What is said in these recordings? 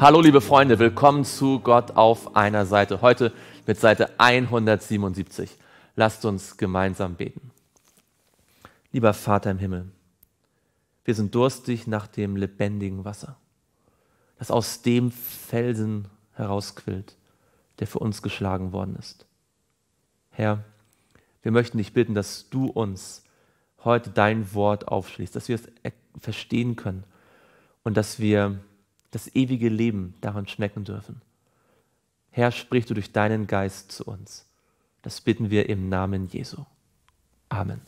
Hallo liebe Freunde, willkommen zu Gott auf einer Seite. Heute mit Seite 177. Lasst uns gemeinsam beten. Lieber Vater im Himmel, wir sind durstig nach dem lebendigen Wasser, das aus dem Felsen herausquillt, der für uns geschlagen worden ist. Herr, wir möchten dich bitten, dass du uns heute dein Wort aufschließt, dass wir es verstehen können und dass wir das ewige Leben daran schmecken dürfen. Herr, sprich du durch deinen Geist zu uns. Das bitten wir im Namen Jesu. Amen.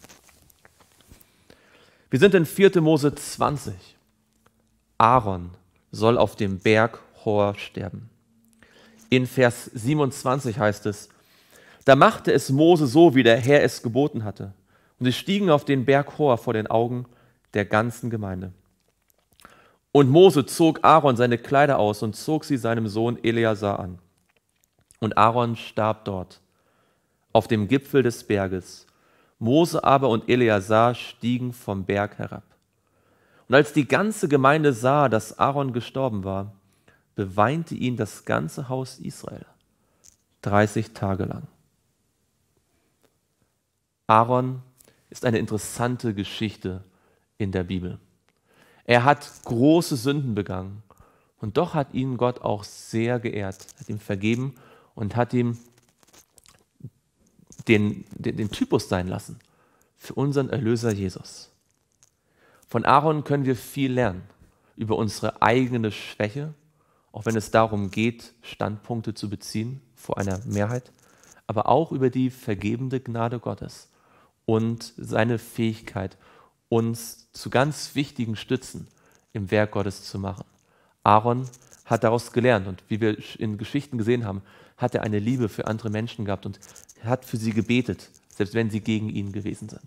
Wir sind in 4. Mose 20. Aaron soll auf dem Berg Hor sterben. In Vers 27 heißt es, da machte es Mose so, wie der Herr es geboten hatte. Und sie stiegen auf den Berg Hor vor den Augen der ganzen Gemeinde. Und Mose zog Aaron seine Kleider aus und zog sie seinem Sohn Eleazar an. Und Aaron starb dort, auf dem Gipfel des Berges. Mose aber und Eleazar stiegen vom Berg herab. Und als die ganze Gemeinde sah, dass Aaron gestorben war, beweinte ihn das ganze Haus Israel 30 Tage lang. Aaron ist eine interessante Geschichte in der Bibel. Er hat große Sünden begangen. Und doch hat ihn Gott auch sehr geehrt, hat ihm vergeben und hat ihm den, den, den Typus sein lassen für unseren Erlöser Jesus. Von Aaron können wir viel lernen über unsere eigene Schwäche, auch wenn es darum geht, Standpunkte zu beziehen vor einer Mehrheit, aber auch über die vergebende Gnade Gottes und seine Fähigkeit, uns zu ganz wichtigen Stützen im Werk Gottes zu machen. Aaron hat daraus gelernt und wie wir in Geschichten gesehen haben, hat er eine Liebe für andere Menschen gehabt und hat für sie gebetet, selbst wenn sie gegen ihn gewesen sind.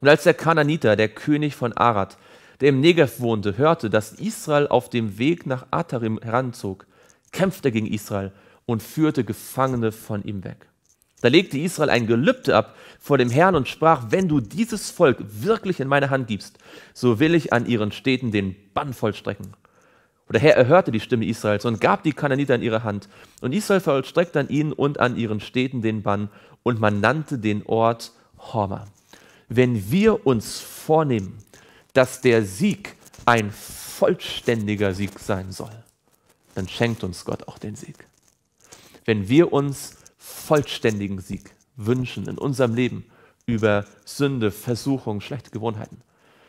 Und als der Kananiter, der König von Arad, der im Negev wohnte, hörte, dass Israel auf dem Weg nach Atarim heranzog, kämpfte gegen Israel und führte Gefangene von ihm weg. Da legte Israel ein Gelübde ab vor dem Herrn und sprach, wenn du dieses Volk wirklich in meine Hand gibst, so will ich an ihren Städten den Bann vollstrecken. Und der Herr erhörte die Stimme Israels und gab die Kananiter in ihre Hand. Und Israel vollstreckte an ihnen und an ihren Städten den Bann und man nannte den Ort Horma. Wenn wir uns vornehmen, dass der Sieg ein vollständiger Sieg sein soll, dann schenkt uns Gott auch den Sieg. Wenn wir uns vornehmen, vollständigen Sieg wünschen in unserem Leben über Sünde, Versuchung, schlechte Gewohnheiten,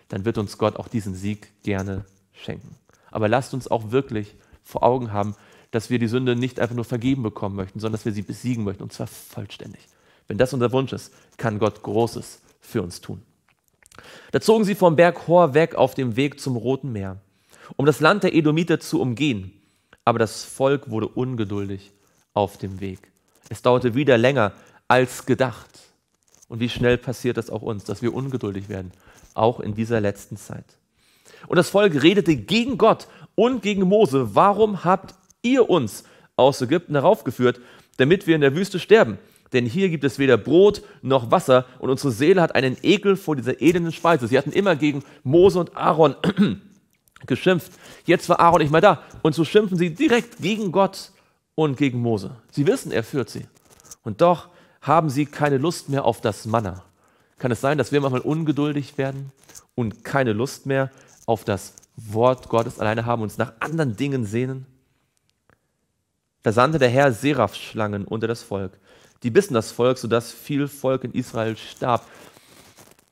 dann wird uns Gott auch diesen Sieg gerne schenken. Aber lasst uns auch wirklich vor Augen haben, dass wir die Sünde nicht einfach nur vergeben bekommen möchten, sondern dass wir sie besiegen möchten, und zwar vollständig. Wenn das unser Wunsch ist, kann Gott Großes für uns tun. Da zogen sie vom Berg Hor weg auf dem Weg zum Roten Meer, um das Land der Edomiter zu umgehen. Aber das Volk wurde ungeduldig auf dem Weg. Es dauerte wieder länger als gedacht. Und wie schnell passiert das auch uns, dass wir ungeduldig werden, auch in dieser letzten Zeit. Und das Volk redete gegen Gott und gegen Mose. Warum habt ihr uns aus Ägypten heraufgeführt, damit wir in der Wüste sterben? Denn hier gibt es weder Brot noch Wasser und unsere Seele hat einen Ekel vor dieser elenden Speise. Sie hatten immer gegen Mose und Aaron geschimpft. Jetzt war Aaron nicht mehr da und so schimpfen sie direkt gegen Gott und gegen Mose. Sie wissen, er führt sie. Und doch haben sie keine Lust mehr auf das Manna. Kann es sein, dass wir manchmal ungeduldig werden und keine Lust mehr auf das Wort Gottes alleine haben, uns nach anderen Dingen sehnen? Da sandte der Herr Seraph-Schlangen unter das Volk. Die bissen das Volk, sodass viel Volk in Israel starb.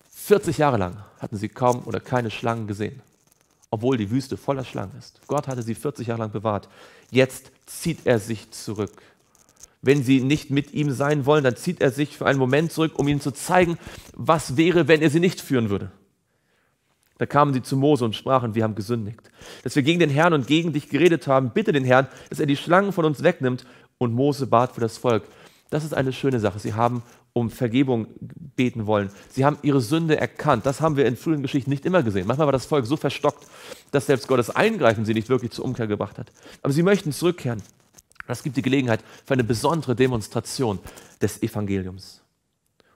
40 Jahre lang hatten sie kaum oder keine Schlangen gesehen obwohl die Wüste voller Schlangen ist. Gott hatte sie 40 Jahre lang bewahrt. Jetzt zieht er sich zurück. Wenn sie nicht mit ihm sein wollen, dann zieht er sich für einen Moment zurück, um ihnen zu zeigen, was wäre, wenn er sie nicht führen würde. Da kamen sie zu Mose und sprachen, wir haben gesündigt, dass wir gegen den Herrn und gegen dich geredet haben. Bitte den Herrn, dass er die Schlangen von uns wegnimmt. Und Mose bat für das Volk. Das ist eine schöne Sache. Sie haben um Vergebung beten wollen. Sie haben ihre Sünde erkannt. Das haben wir in frühen Geschichten nicht immer gesehen. Manchmal war das Volk so verstockt, dass selbst Gottes Eingreifen sie nicht wirklich zur Umkehr gebracht hat. Aber sie möchten zurückkehren. Das gibt die Gelegenheit für eine besondere Demonstration des Evangeliums.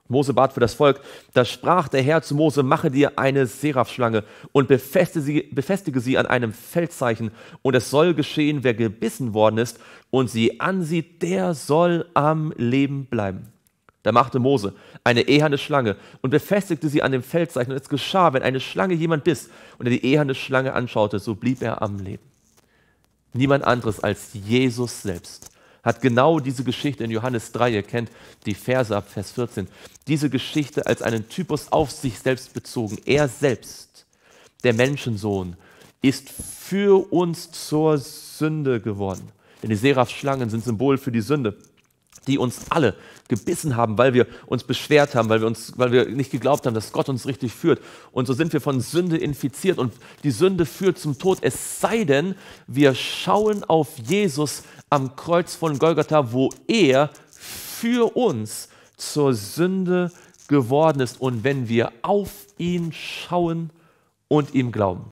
Mose bat für das Volk, da sprach der Herr zu Mose, mache dir eine Seraphschlange und befeste sie, befestige sie an einem Feldzeichen. Und es soll geschehen, wer gebissen worden ist und sie ansieht, der soll am Leben bleiben. Da machte Mose eine eherne Schlange und befestigte sie an dem Feldzeichen. Und es geschah, wenn eine Schlange jemand biss und er die eherne Schlange anschaute, so blieb er am Leben. Niemand anderes als Jesus selbst hat genau diese Geschichte in Johannes 3, ihr kennt die Verse ab Vers 14, diese Geschichte als einen Typus auf sich selbst bezogen. Er selbst, der Menschensohn, ist für uns zur Sünde geworden. Denn die Seraph-Schlangen sind Symbol für die Sünde die uns alle gebissen haben, weil wir uns beschwert haben, weil wir, uns, weil wir nicht geglaubt haben, dass Gott uns richtig führt. Und so sind wir von Sünde infiziert und die Sünde führt zum Tod, es sei denn, wir schauen auf Jesus am Kreuz von Golgatha, wo er für uns zur Sünde geworden ist. Und wenn wir auf ihn schauen und ihm glauben,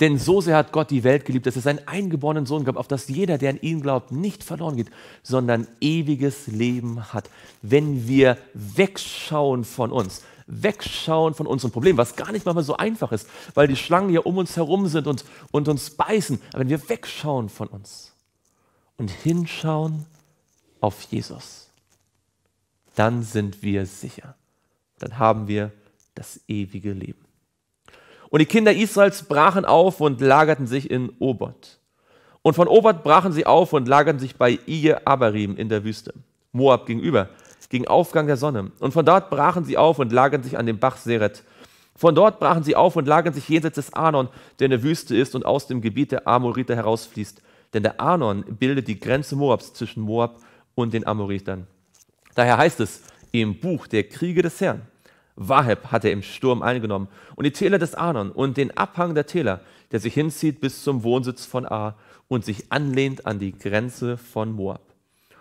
denn so sehr hat Gott die Welt geliebt, dass es seinen eingeborenen Sohn gab, auf das jeder, der an ihn glaubt, nicht verloren geht, sondern ewiges Leben hat. Wenn wir wegschauen von uns, wegschauen von unserem Problem, was gar nicht mal so einfach ist, weil die Schlangen ja um uns herum sind und, und uns beißen, aber wenn wir wegschauen von uns und hinschauen auf Jesus, dann sind wir sicher. Dann haben wir das ewige Leben. Und die Kinder Israels brachen auf und lagerten sich in Obot. Und von Obot brachen sie auf und lagerten sich bei Ije Abarim in der Wüste, Moab gegenüber, gegen Aufgang der Sonne. Und von dort brachen sie auf und lagerten sich an dem Bach Seret. Von dort brachen sie auf und lagerten sich jenseits des Anon, der in der Wüste ist und aus dem Gebiet der Amoriter herausfließt. Denn der Anon bildet die Grenze Moabs zwischen Moab und den Amoritern. Daher heißt es im Buch der Kriege des Herrn, Waheb hat er im Sturm eingenommen und die Täler des Anon und den Abhang der Täler, der sich hinzieht bis zum Wohnsitz von A und sich anlehnt an die Grenze von Moab.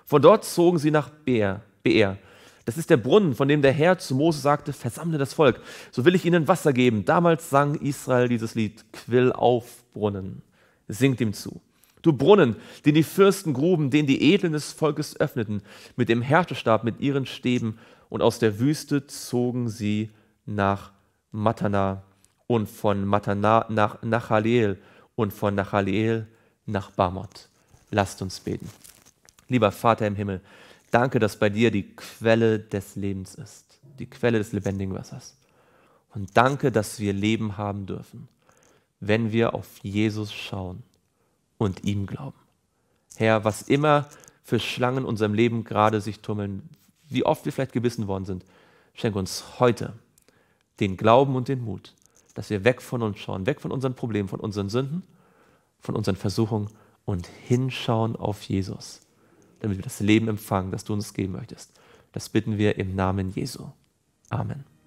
Von dort zogen sie nach Beer. Beer. Das ist der Brunnen, von dem der Herr zu Mose sagte, versammle das Volk, so will ich ihnen Wasser geben. Damals sang Israel dieses Lied, Quill auf Brunnen, singt ihm zu. Du Brunnen, den die Fürsten gruben, den die Edlen des Volkes öffneten, mit dem Härtestab, mit ihren Stäben und aus der Wüste zogen sie nach Matana und von Matana nach Nachaleel und von Nachaleel nach Bamot. Lasst uns beten. Lieber Vater im Himmel, danke, dass bei dir die Quelle des Lebens ist, die Quelle des lebendigen Wassers. Und danke, dass wir Leben haben dürfen, wenn wir auf Jesus schauen und ihm glauben. Herr, was immer für Schlangen in unserem Leben gerade sich tummeln, wie oft wir vielleicht gebissen worden sind, schenke uns heute den Glauben und den Mut, dass wir weg von uns schauen, weg von unseren Problemen, von unseren Sünden, von unseren Versuchungen und hinschauen auf Jesus, damit wir das Leben empfangen, das du uns geben möchtest. Das bitten wir im Namen Jesu. Amen.